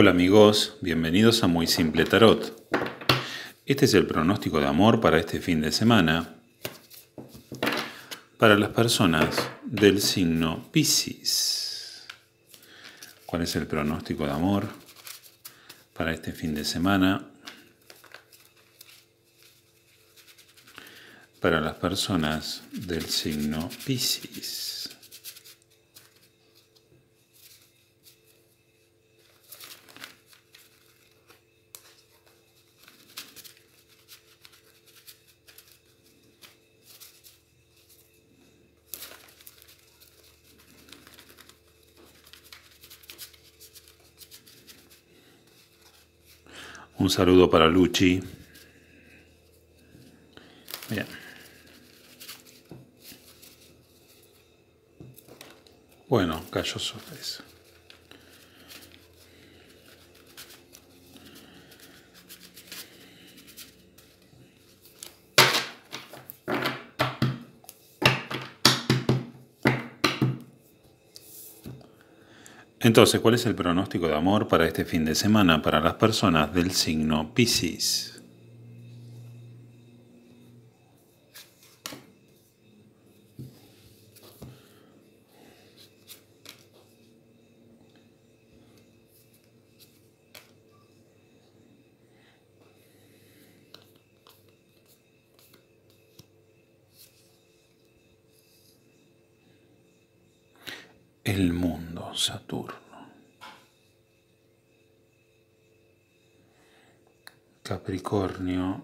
Hola amigos, bienvenidos a Muy Simple Tarot. Este es el pronóstico de amor para este fin de semana para las personas del signo Piscis. ¿Cuál es el pronóstico de amor para este fin de semana para las personas del signo Piscis? Un saludo para Luchi. Bueno, cayó sorpresa. Entonces, ¿cuál es el pronóstico de amor para este fin de semana para las personas del signo Pisces? el mundo Saturno. Capricornio,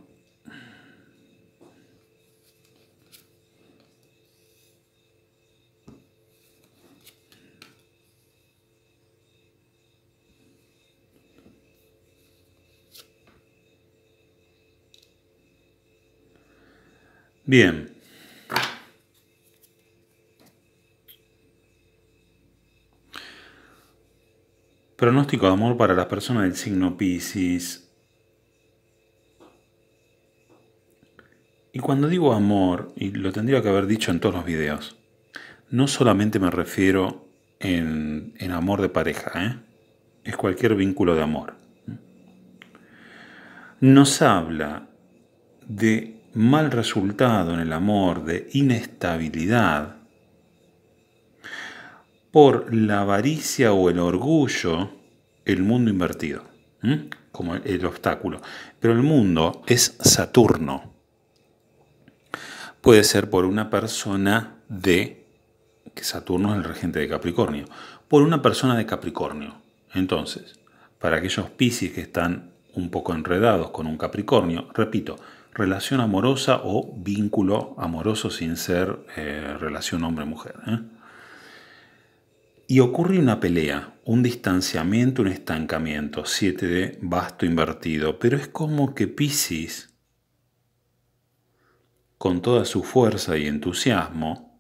Bien, Pronóstico de amor para las personas del signo Pisces. Y cuando digo amor, y lo tendría que haber dicho en todos los videos, no solamente me refiero en, en amor de pareja, ¿eh? es cualquier vínculo de amor. Nos habla de mal resultado en el amor, de inestabilidad, por la avaricia o el orgullo el mundo invertido, como el obstáculo. Pero el mundo es Saturno. Puede ser por una persona de, que Saturno es el regente de Capricornio, por una persona de Capricornio. Entonces, para aquellos Piscis que están un poco enredados con un Capricornio, repito, relación amorosa o vínculo amoroso sin ser eh, relación hombre-mujer. ¿eh? y ocurre una pelea, un distanciamiento, un estancamiento, 7 de basto invertido, pero es como que Pisces, con toda su fuerza y entusiasmo,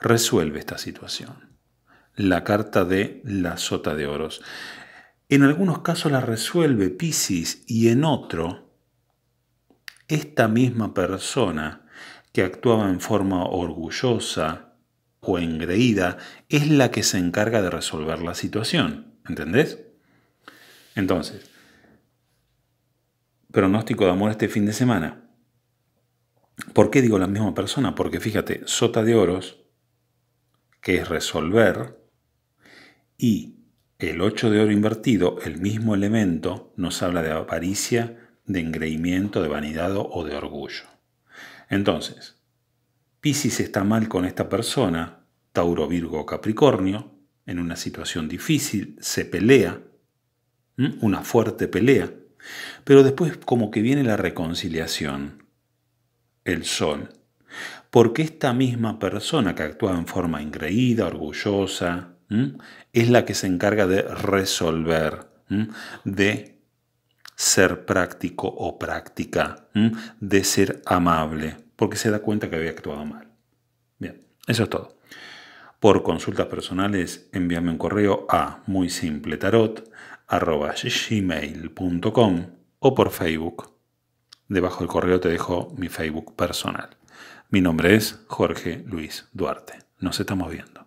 resuelve esta situación. La carta de la sota de oros. En algunos casos la resuelve Pisces y en otro, esta misma persona que actuaba en forma orgullosa, o engreída es la que se encarga de resolver la situación. ¿Entendés? Entonces, pronóstico de amor este fin de semana. ¿Por qué digo la misma persona? Porque fíjate, sota de oros, que es resolver, y el 8 de oro invertido, el mismo elemento, nos habla de avaricia, de engreimiento, de vanidad o de orgullo. Entonces, si se está mal con esta persona, Tauro, Virgo, Capricornio, en una situación difícil, se pelea, una fuerte pelea, pero después como que viene la reconciliación, el sol, porque esta misma persona que actúa en forma ingreída, orgullosa, es la que se encarga de resolver, de ser práctico o práctica, de ser amable porque se da cuenta que había actuado mal. Bien, eso es todo. Por consultas personales, envíame un correo a muy simple tarot o por Facebook. Debajo del correo te dejo mi Facebook personal. Mi nombre es Jorge Luis Duarte. Nos estamos viendo.